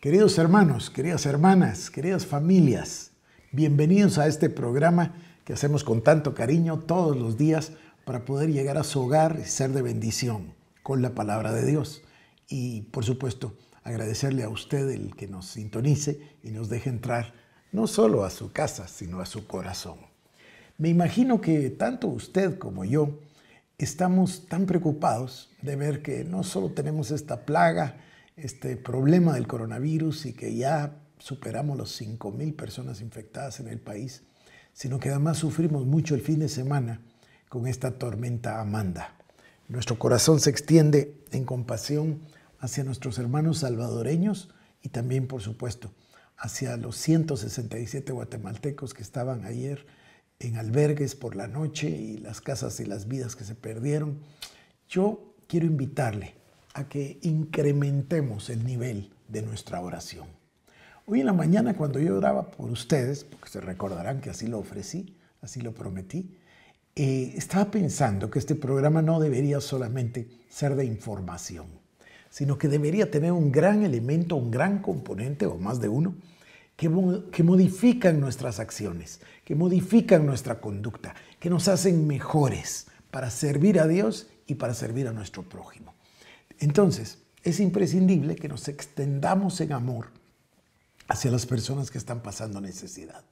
Queridos hermanos, queridas hermanas, queridas familias, bienvenidos a este programa que hacemos con tanto cariño todos los días para poder llegar a su hogar y ser de bendición con la palabra de Dios. Y por supuesto, agradecerle a usted el que nos sintonice y nos deje entrar no solo a su casa, sino a su corazón. Me imagino que tanto usted como yo estamos tan preocupados de ver que no solo tenemos esta plaga, este problema del coronavirus y que ya superamos los 5.000 personas infectadas en el país, sino que además sufrimos mucho el fin de semana con esta tormenta Amanda. Nuestro corazón se extiende en compasión hacia nuestros hermanos salvadoreños y también, por supuesto, hacia los 167 guatemaltecos que estaban ayer en albergues por la noche y las casas y las vidas que se perdieron. Yo quiero invitarle a que incrementemos el nivel de nuestra oración. Hoy en la mañana cuando yo oraba por ustedes, porque se recordarán que así lo ofrecí, así lo prometí, eh, estaba pensando que este programa no debería solamente ser de información, sino que debería tener un gran elemento, un gran componente o más de uno, que, que modifican nuestras acciones, que modifican nuestra conducta, que nos hacen mejores para servir a Dios y para servir a nuestro prójimo. Entonces, es imprescindible que nos extendamos en amor hacia las personas que están pasando necesidad.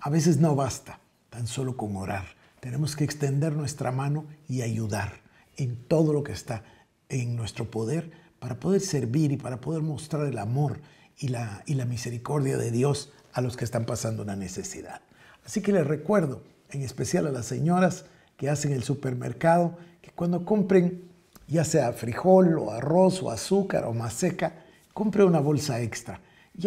A veces no basta tan solo con orar. Tenemos que extender nuestra mano y ayudar en todo lo que está en nuestro poder para poder servir y para poder mostrar el amor y la, misericordia de Dios a los que están pasando una necesidad. Así que les recuerdo, en especial a las señoras que hacen el supermercado, que cuando compren ya sea frijol o arroz o azúcar o maseca, compre una bolsa extra.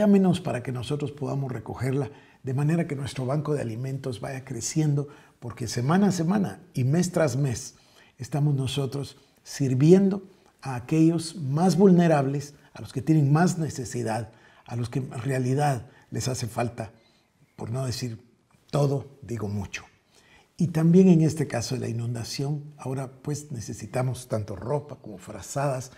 menos para que nosotros podamos recogerla de manera que nuestro banco de alimentos vaya creciendo, porque semana a semana y mes tras mes estamos nosotros sirviendo a aquellos más vulnerables, a los que tienen más necesidad, a los que en realidad les hace falta, por no decir todo, digo mucho. Y también en este caso de la inundación, ahora pues necesitamos tanto ropa como frazadas,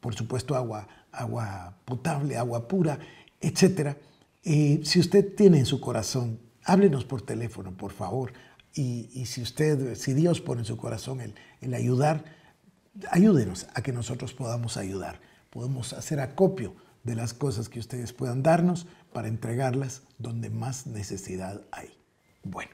por supuesto agua, agua potable, agua pura, etc. Eh, si usted tiene en su corazón, háblenos por teléfono, por favor. Y, si usted, si Dios pone en su corazón el ayudar, ayúdenos a que nosotros podamos ayudar. Podemos hacer acopio de las cosas que ustedes puedan darnos para entregarlas donde más necesidad hay. Bueno.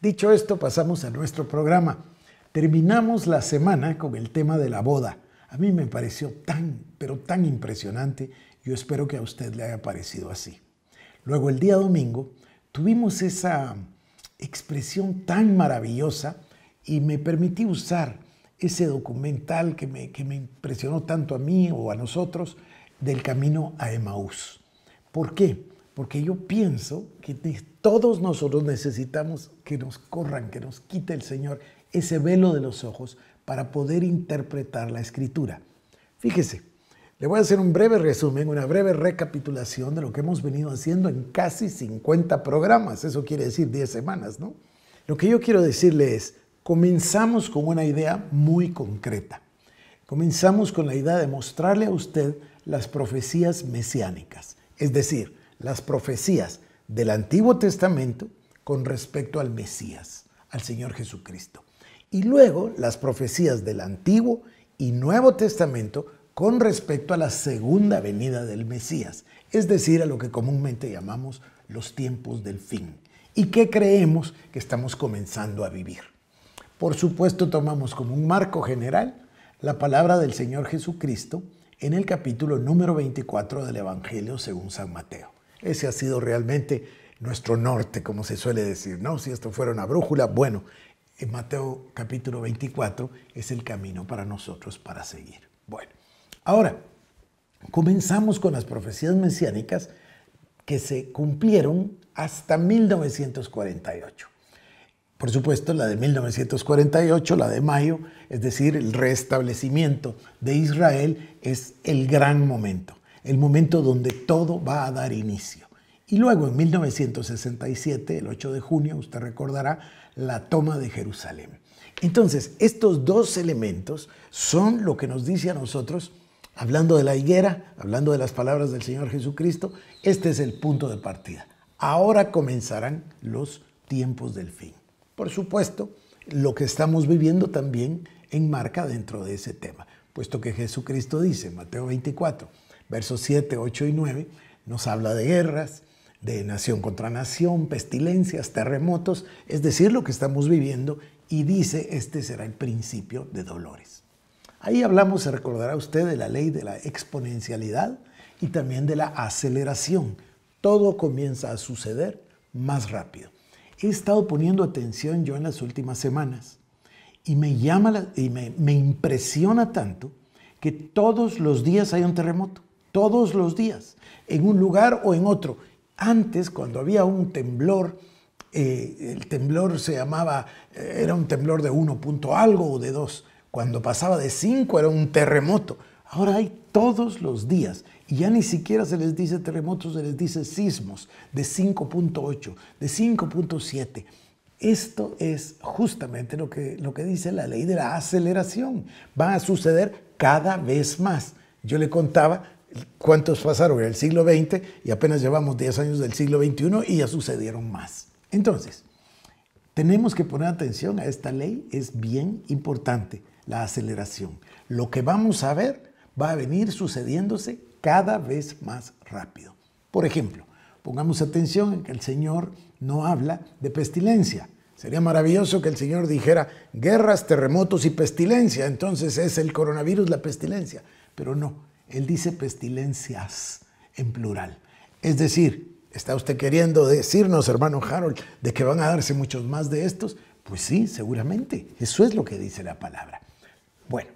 Dicho esto, pasamos a nuestro programa. Terminamos la semana con el tema de la boda. A mí me pareció tan, pero tan impresionante. Yo espero que a usted le haya parecido así. Luego el día domingo tuvimos esa expresión tan maravillosa y me permití usar ese documental que me, que me impresionó tanto a mí o a nosotros del camino a Emaús. ¿Por qué? Porque yo pienso que todos nosotros necesitamos que nos corran, que nos quite el Señor ese velo de los ojos para poder interpretar la escritura. Fíjese, le voy a hacer un breve resumen, una breve recapitulación de lo que hemos venido haciendo en casi 50 programas, eso quiere decir 10 semanas, ¿no? Lo que yo quiero decirle es, comenzamos con una idea muy concreta. Comenzamos con la idea de mostrarle a usted las profecías mesiánicas, es decir, las profecías del Antiguo Testamento con respecto al Mesías, al Señor Jesucristo. Y luego las profecías del Antiguo y Nuevo Testamento con respecto a la segunda venida del Mesías, es decir, a lo que comúnmente llamamos los tiempos del fin y qué creemos que estamos comenzando a vivir. Por supuesto, tomamos como un marco general la palabra del Señor Jesucristo en el capítulo número 24 del Evangelio según San Mateo. Ese ha sido realmente nuestro norte, como se suele decir, ¿no? Si esto fuera una brújula, bueno, en Mateo capítulo 24 es el camino para nosotros para seguir. Bueno, ahora comenzamos con las profecías mesiánicas que se cumplieron hasta 1948. Por supuesto, la de 1948, la de mayo, es decir, el restablecimiento de Israel, es el gran momento el momento donde todo va a dar inicio. Y luego en 1967, el 8 de junio, usted recordará, la toma de Jerusalén. Entonces, estos dos elementos son lo que nos dice a nosotros, hablando de la higuera, hablando de las palabras del Señor Jesucristo, este es el punto de partida. Ahora comenzarán los tiempos del fin. Por supuesto, lo que estamos viviendo también enmarca dentro de ese tema, puesto que Jesucristo dice, Mateo 24, versos 7, 8 y 9, nos habla de guerras, de nación contra nación, pestilencias, terremotos, es decir, lo que estamos viviendo, y dice, este será el principio de dolores. Ahí hablamos, se recordará usted, de la ley de la exponencialidad y también de la aceleración. Todo comienza a suceder más rápido. He estado poniendo atención yo en las últimas semanas y me llama y me impresiona tanto que todos los días hay un terremoto todos los días, en un lugar o en otro. Antes, cuando había un temblor, eh, el temblor se llamaba, eh, era un temblor de 1 punto algo o de 2. Cuando pasaba de 5 era un terremoto. Ahora hay todos los días y ya ni siquiera se les dice terremotos, se les dice sismos de 5.8, de 5.7. Esto es justamente lo que, lo que dice la ley de la aceleración. Va a suceder cada vez más. Yo le contaba cuántos pasaron en el siglo XX y apenas llevamos 10 años del siglo XXI y ya sucedieron más. Entonces, tenemos que poner atención a esta ley, es bien importante la aceleración. Lo que vamos a ver va a venir sucediéndose cada vez más rápido. Por ejemplo, pongamos atención en que el Señor no habla de pestilencia. Sería maravilloso que el Señor dijera guerras, terremotos y pestilencia, entonces es el coronavirus la pestilencia, pero no, él dice pestilencias en plural. Es decir, ¿está usted queriendo decirnos, hermano Harold, de que van a darse muchos más de estos? Pues sí, seguramente. Eso es lo que dice la palabra. Bueno,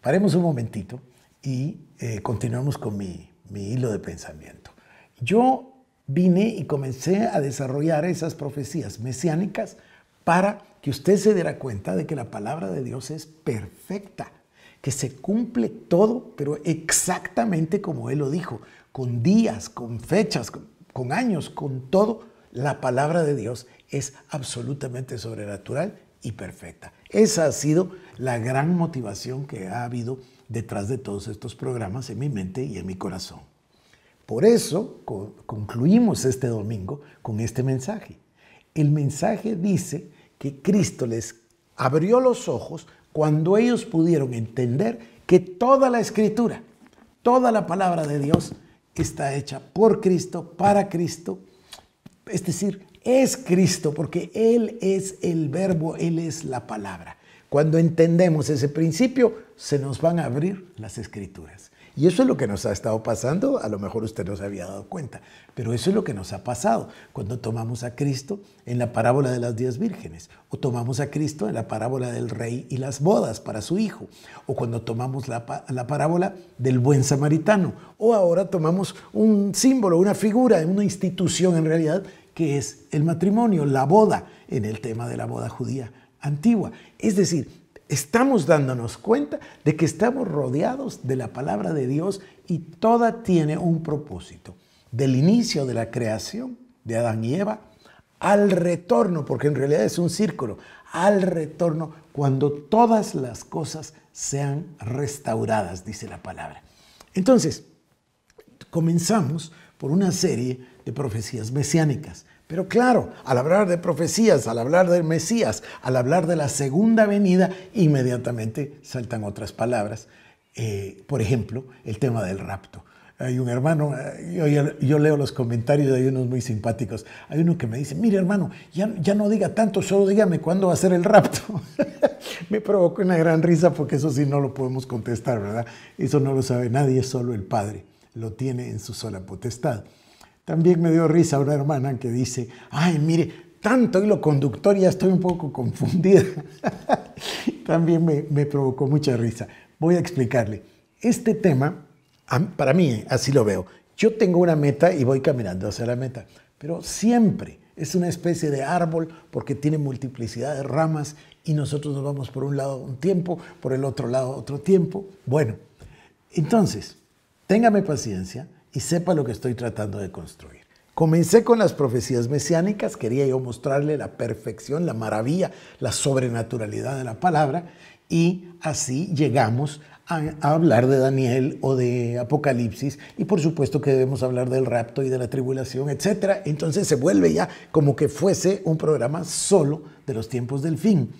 paremos un momentito y eh, continuamos con mi, mi hilo de pensamiento. Yo vine y comencé a desarrollar esas profecías mesiánicas para que usted se diera cuenta de que la palabra de Dios es perfecta, que se cumple todo, pero exactamente como Él lo dijo, con días, con fechas, con, años, con todo, la palabra de Dios es absolutamente sobrenatural y perfecta. Esa ha sido la gran motivación que ha habido detrás de todos estos programas en mi mente y en mi corazón. Por eso concluimos este domingo con este mensaje. El mensaje dice que Cristo les abrió los ojos cuando ellos pudieron entender que toda la escritura, toda la palabra de Dios está hecha por Cristo, para Cristo. Es decir, es Cristo, porque Él es el verbo, Él es la palabra. Cuando entendemos ese principio, se nos van a abrir las escrituras. Y eso es lo que nos ha estado pasando, a lo mejor usted no se había dado cuenta, pero eso es lo que nos ha pasado cuando tomamos a Cristo en la parábola de las diez vírgenes, o tomamos a Cristo en la parábola del rey y las bodas para su hijo, o cuando tomamos la, la parábola del buen samaritano, o ahora tomamos un símbolo, una figura, una institución en realidad, que es el matrimonio, la boda, en el tema de la boda judía antigua. Es decir, estamos dándonos cuenta de que estamos rodeados de la palabra de Dios y toda tiene un propósito. Del inicio de la creación de Adán y Eva al retorno, porque en realidad es un círculo, al retorno cuando todas las cosas sean restauradas, dice la palabra. Entonces, comenzamos por una serie de profecías mesiánicas. Pero claro, al hablar de profecías, al hablar del Mesías, al hablar de la segunda venida, inmediatamente saltan otras palabras. Eh, por ejemplo, el tema del rapto. Hay un hermano, eh, yo, yo, leo los comentarios, hay unos muy simpáticos. Hay uno que me dice, mire hermano, ya, ya no diga tanto, solo dígame cuándo va a ser el rapto. me provocó una gran risa porque eso sí no lo podemos contestar, ¿verdad? Eso no lo sabe nadie, solo el Padre. Lo tiene en su sola potestad. También me dio risa una hermana que dice, ay, mire, tanto hilo conductor ya estoy un poco confundida. También me, me, provocó mucha risa. Voy a explicarle. Este tema, para mí, así lo veo. Yo tengo una meta y voy caminando hacia la meta, pero siempre es una especie de árbol porque tiene multiplicidad de ramas y nosotros nos vamos por un lado un tiempo, por el otro lado otro tiempo. Bueno, entonces, téngame paciencia y sepa lo que estoy tratando de construir. Comencé con las profecías mesiánicas, quería yo mostrarle la perfección, la maravilla, la sobrenaturalidad de la palabra y así llegamos a, hablar de Daniel o de Apocalipsis y por supuesto que debemos hablar del rapto y de la tribulación, etc. Entonces se vuelve ya como que fuese un programa solo de los tiempos del fin.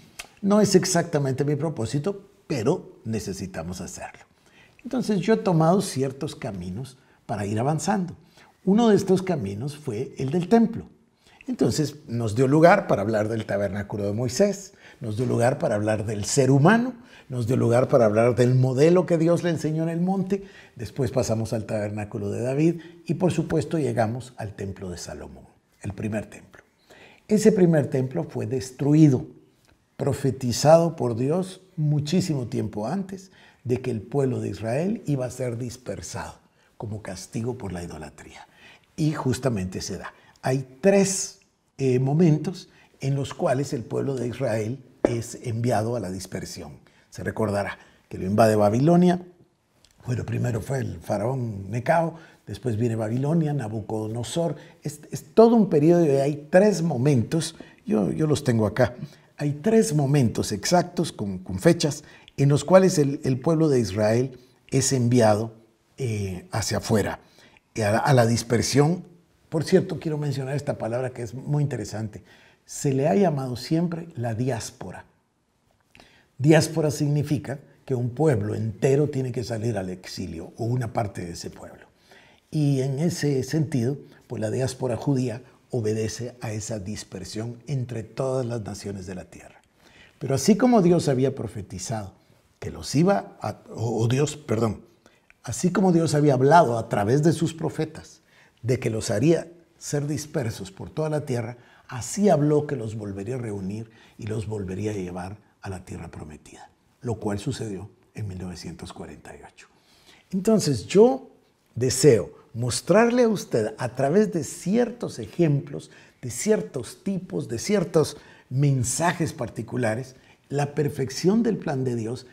No es exactamente mi propósito, pero necesitamos hacerlo. Entonces yo he tomado ciertos caminos para ir avanzando. Uno de estos caminos fue el del templo. Entonces nos dio lugar para hablar del tabernáculo de Moisés, nos dio lugar para hablar del ser humano, nos dio lugar para hablar del modelo que Dios le enseñó en el monte, después pasamos al tabernáculo de David y por supuesto llegamos al templo de Salomón, el primer templo. Ese primer templo fue destruido, profetizado por Dios muchísimo tiempo antes de que el pueblo de Israel iba a ser dispersado como castigo por la idolatría. Y justamente se da. Hay tres eh, momentos en los cuales el pueblo de Israel es enviado a la dispersión. Se recordará que lo invade Babilonia. Bueno, primero fue el faraón Necao, después viene Babilonia, Nabucodonosor. Es, todo un periodo y hay tres momentos, yo, yo, los tengo acá, hay tres momentos exactos con, fechas en los cuales el, el pueblo de Israel es enviado eh, hacia afuera, a la, dispersión. Por cierto, quiero mencionar esta palabra que es muy interesante. Se le ha llamado siempre la diáspora. Diáspora significa que un pueblo entero tiene que salir al exilio o una parte de ese pueblo. Y en ese sentido, pues la diáspora judía obedece a esa dispersión entre todas las naciones de la tierra. Pero así como Dios había profetizado que los iba a, o Dios, perdón, Así como Dios había hablado a través de sus profetas de que los haría ser dispersos por toda la tierra, así habló que los volvería a reunir y los volvería a llevar a la tierra prometida, lo cual sucedió en 1948. Entonces yo deseo mostrarle a usted a través de ciertos ejemplos, de ciertos tipos, de ciertos mensajes particulares, la perfección del plan de Dios,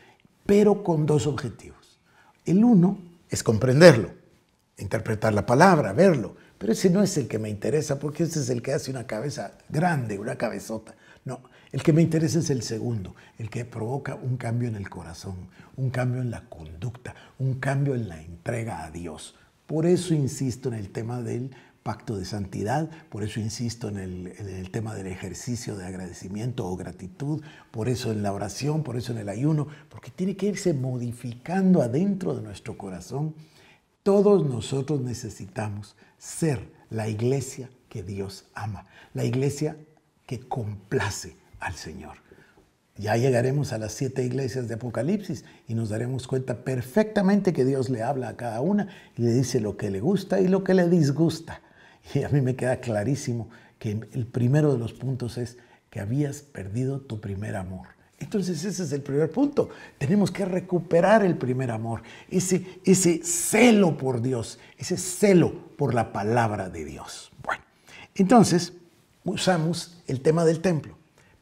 pero con dos objetivos. El uno es comprenderlo, interpretar la palabra, verlo, pero ese no es el que me interesa porque ese es el que hace una cabeza grande, una cabezota. No, el que me interesa es el segundo, el que provoca un cambio en el corazón, un cambio en la conducta, un cambio en la entrega a Dios. Por eso insisto en el tema del pacto de santidad, por eso insisto en el, en el, tema del ejercicio de agradecimiento o gratitud, por eso en la oración, por eso en el ayuno, porque tiene que irse modificando adentro de nuestro corazón. Todos nosotros necesitamos ser la iglesia que Dios ama, la iglesia que complace al Señor. Ya llegaremos a las siete iglesias de Apocalipsis y nos daremos cuenta perfectamente que Dios le habla a cada una y le dice lo que le gusta y lo que le disgusta Y a mí me queda clarísimo que el primero de los puntos es que habías perdido tu primer amor. Entonces ese es el primer punto. Tenemos que recuperar el primer amor, ese, celo por Dios, ese celo por la palabra de Dios. Bueno, entonces usamos el tema del templo.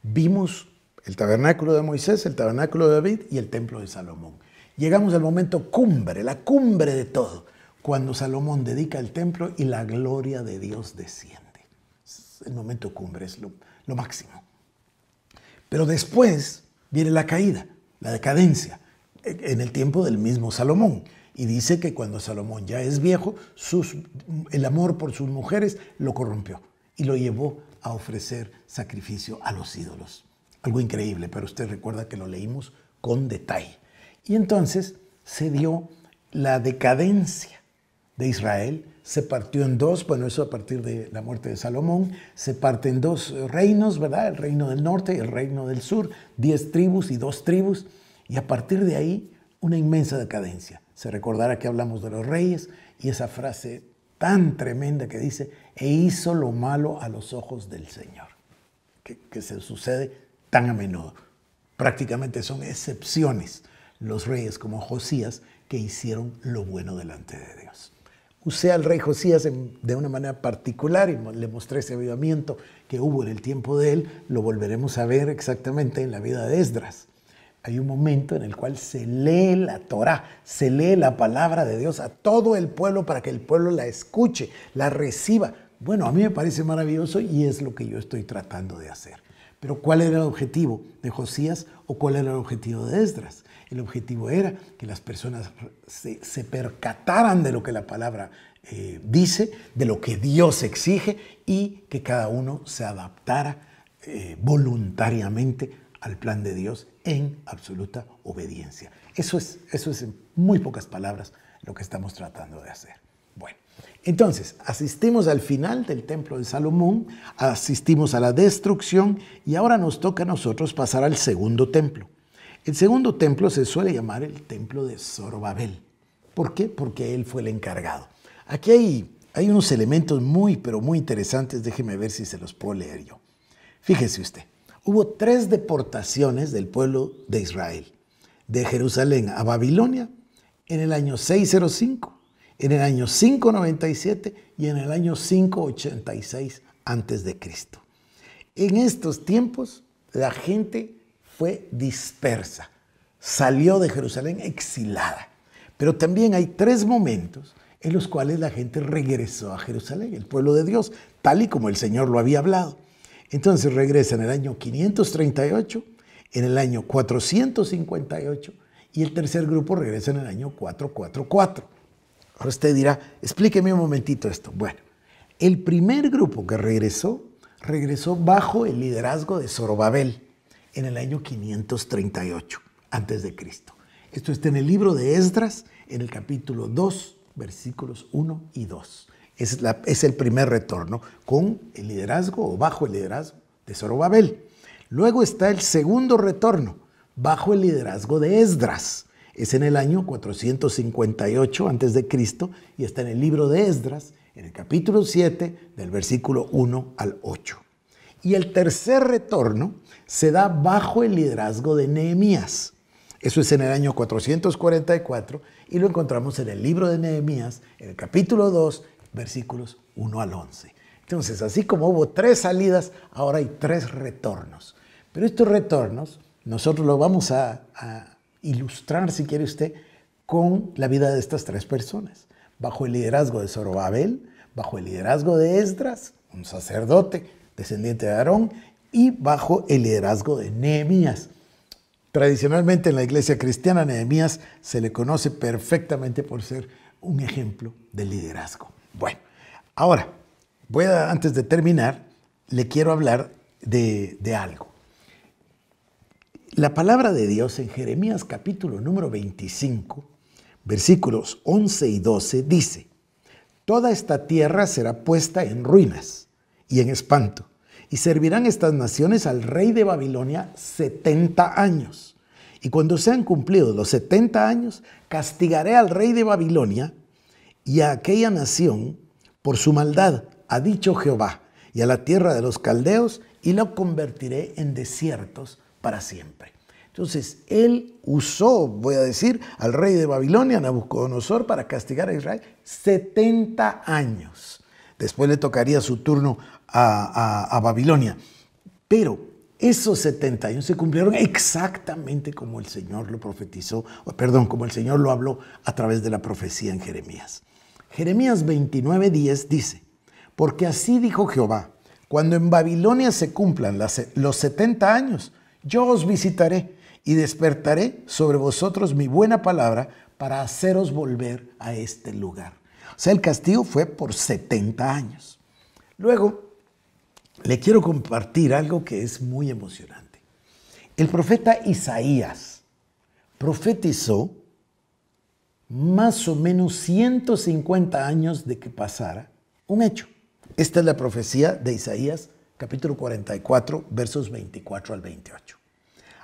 Vimos el tabernáculo de Moisés, el tabernáculo de David y el templo de Salomón. Llegamos al momento cumbre, la cumbre de todo cuando Salomón dedica el templo y la gloria de Dios desciende. el momento cumbre, es lo, máximo. Pero después viene la caída, la decadencia, e, en el tiempo del mismo Salomón. Y dice que cuando Salomón ya es viejo, el amor por sus mujeres lo corrompió y lo llevó a ofrecer sacrificio a los ídolos. Algo increíble, pero usted recuerda que lo leímos con detalle. Y entonces se dio la decadencia de Israel, se partió en dos, bueno, eso a partir de la muerte de Salomón, se parte en dos eh, reinos, ¿verdad? El reino del norte y el reino del sur, diez tribus y dos tribus, y a partir de ahí una inmensa decadencia. Se recordará que hablamos de los reyes y esa frase tan tremenda que dice, e hizo lo malo a los ojos del Señor, que, que se sucede tan a menudo. Prácticamente son excepciones los reyes como Josías que hicieron lo bueno delante de Dios. Usé al rey Josías de una manera particular y le mostré ese avivamiento que hubo en el tiempo de él. Lo volveremos a ver exactamente en la vida de Esdras. Hay un momento en el cual se lee la Torá, se lee la palabra de Dios a todo el pueblo para que el pueblo la escuche, la reciba. Bueno, a mí me parece maravilloso y es lo que yo estoy tratando de hacer. Pero ¿cuál era el objetivo de Josías o cuál era el objetivo de Esdras? El objetivo era que las personas se, percataran de lo que la palabra eh, dice, de lo que Dios exige y que cada uno se adaptara eh, voluntariamente al plan de Dios en absoluta obediencia. Eso es, eso es en muy pocas palabras lo que estamos tratando de hacer. Bueno, entonces asistimos al final del templo de Salomón, asistimos a la destrucción y ahora nos toca a nosotros pasar al segundo templo. El segundo templo se suele llamar el templo de Zorobabel. ¿Por qué? Porque él fue el encargado. Aquí hay, hay unos elementos muy, pero muy interesantes. Déjeme ver si se los puedo leer yo. Fíjese usted, hubo tres deportaciones del pueblo de Israel, de Jerusalén a Babilonia, en el año 605, en el año 597 y en el año 586 antes de Cristo. En estos tiempos, la gente fue dispersa, salió de Jerusalén exilada. Pero también hay tres momentos en los cuales la gente regresó a Jerusalén, el pueblo de Dios, tal y como el Señor lo había hablado. Entonces regresa en el año 538, en el año 458 y el tercer grupo regresa en el año 444. Ahora usted dirá, explíqueme un momentito esto. Bueno, el primer grupo que regresó, regresó bajo el liderazgo de Zorobabel en el año 538 antes de Cristo. Esto está en el libro de Esdras, en el capítulo 2, versículos 1 y 2. Es, el primer retorno con el liderazgo o bajo el liderazgo de Zorobabel. Luego está el segundo retorno bajo el liderazgo de Esdras. Es en el año 458 a.C. y está en el libro de Esdras, en el capítulo 7, del versículo 1 al 8. Y el tercer retorno se da bajo el liderazgo de Nehemías. Eso es en el año 444 y lo encontramos en el libro de Nehemías, en el capítulo 2, versículos 1 al 11. Entonces, así como hubo tres salidas, ahora hay tres retornos. Pero estos retornos nosotros los vamos a, a ilustrar, si quiere usted, con la vida de estas tres personas. Bajo el liderazgo de Zorobabel, bajo el liderazgo de Esdras, un sacerdote descendiente de Aarón, y bajo el liderazgo de Nehemías. Tradicionalmente en la iglesia cristiana, Nehemías se le conoce perfectamente por ser un ejemplo de liderazgo. Bueno, ahora, voy antes de terminar, le quiero hablar de, de algo. La palabra de Dios en Jeremías capítulo número 25, versículos 11 y 12, dice, Toda esta tierra será puesta en ruinas y en espanto. Y servirán estas naciones al rey de Babilonia 70 años. Y cuando sean cumplidos los 70 años, castigaré al rey de Babilonia y a aquella nación por su maldad, ha dicho Jehová, y a la tierra de los caldeos, y la convertiré en desiertos para siempre. Entonces, él usó, voy a decir, al rey de Babilonia, Nabucodonosor, para castigar a Israel 70 años. Después le tocaría su turno a, Babilonia. Pero esos años se cumplieron exactamente como el Señor lo profetizó, perdón, como el Señor lo habló a través de la profecía en Jeremías. Jeremías 29:10 dice, porque así dijo Jehová, cuando en Babilonia se cumplan los 70 años, yo os visitaré y despertaré sobre vosotros mi buena palabra para haceros volver a este lugar. O sea, el castigo fue por 70 años. Luego, le quiero compartir algo que es muy emocionante. El profeta Isaías profetizó más o menos 150 años de que pasara un hecho. Esta es la profecía de Isaías capítulo 44 versos 24 al 28.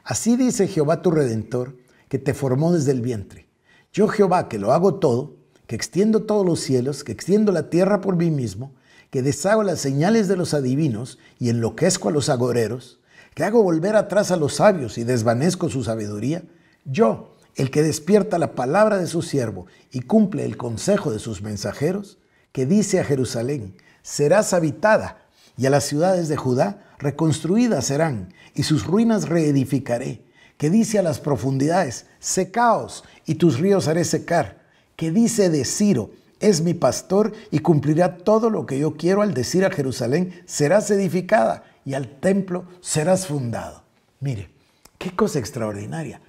Así dice Jehová tu redentor, que te formó desde el vientre. Yo Jehová, que lo hago todo, que extiendo todos los cielos, que extiendo la tierra por mí mismo, que deshago las señales de los adivinos y enloquezco a los agoreros, que hago volver atrás a los sabios y desvanezco su sabiduría, yo, el que despierta la palabra de su siervo y cumple el consejo de sus mensajeros, que dice a Jerusalén, serás habitada, y a las ciudades de Judá reconstruidas serán, y sus ruinas reedificaré, que dice a las profundidades, secaos, y tus ríos haré secar, que dice de Ciro, es mi pastor y cumplirá todo lo que yo quiero al decir a Jerusalén, serás edificada y al templo serás fundado. Mire, qué cosa extraordinaria.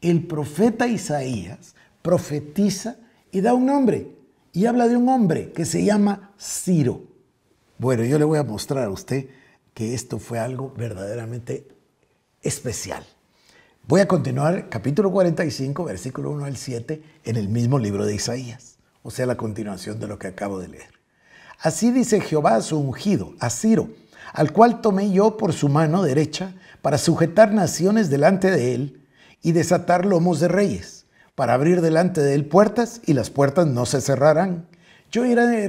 El profeta Isaías profetiza y da un nombre, y habla de un hombre que se llama Ciro. Bueno, yo le voy a mostrar a usted que esto fue algo verdaderamente especial. Voy a continuar capítulo 45, versículo 1 al 7, en el mismo libro de Isaías, o sea, la continuación de lo que acabo de leer. Así dice Jehová a su ungido, a Ciro, al cual tomé yo por su mano derecha para sujetar naciones delante de él y desatar lomos de reyes, para abrir delante de él puertas y las puertas no se cerrarán. Yo iré,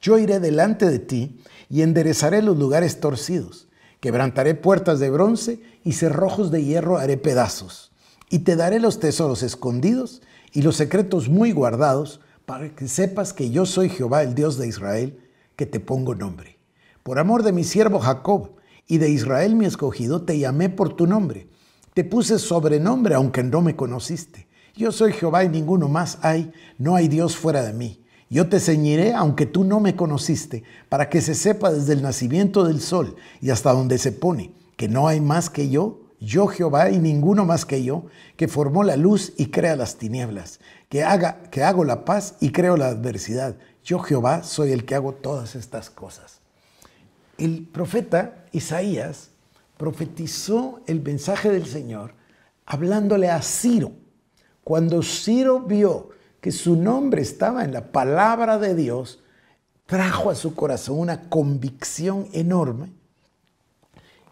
yo iré delante de ti y enderezaré los lugares torcidos Quebrantaré puertas de bronce y cerrojos de hierro haré pedazos. Y te daré los tesoros escondidos y los secretos muy guardados para que sepas que yo soy Jehová el Dios de Israel, que te pongo nombre. Por amor de mi siervo Jacob y de Israel mi escogido, te llamé por tu nombre. Te puse sobrenombre aunque no me conociste. Yo soy Jehová y ninguno más hay, no hay Dios fuera de mí. Yo te ceñiré aunque tú no me conociste, para que se sepa desde el nacimiento del sol y hasta donde se pone, que no hay más que yo, yo Jehová y ninguno más que yo, que formó la luz y crea las tinieblas, que, haga, que hago la paz y creo la adversidad. Yo Jehová soy el que hago todas estas cosas. El profeta Isaías profetizó el mensaje del Señor hablándole a Ciro. Cuando Ciro vio que su nombre estaba en la palabra de Dios, trajo a su corazón una convicción enorme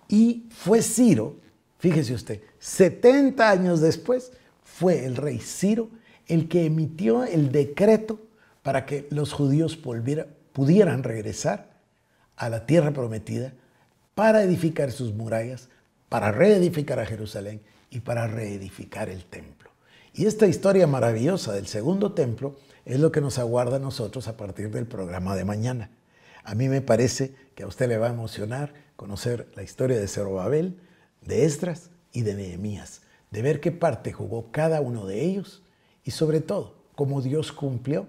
y fue Ciro, fíjese usted, 70 años después fue el rey Ciro el que emitió el decreto para que los judíos pudieran regresar a la tierra prometida para edificar sus murallas, para reedificar a Jerusalén y para reedificar el templo. Y esta historia maravillosa del segundo templo es lo que nos aguarda a nosotros a partir del programa de mañana. A mí me parece que a usted le va a emocionar conocer la historia de Zerobabel, de Esdras y de Nehemías, de ver qué parte jugó cada uno de ellos y sobre todo cómo Dios cumplió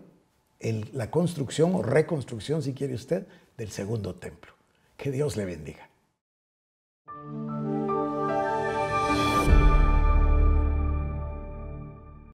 la construcción o reconstrucción, si quiere usted, del segundo templo. Que Dios le bendiga.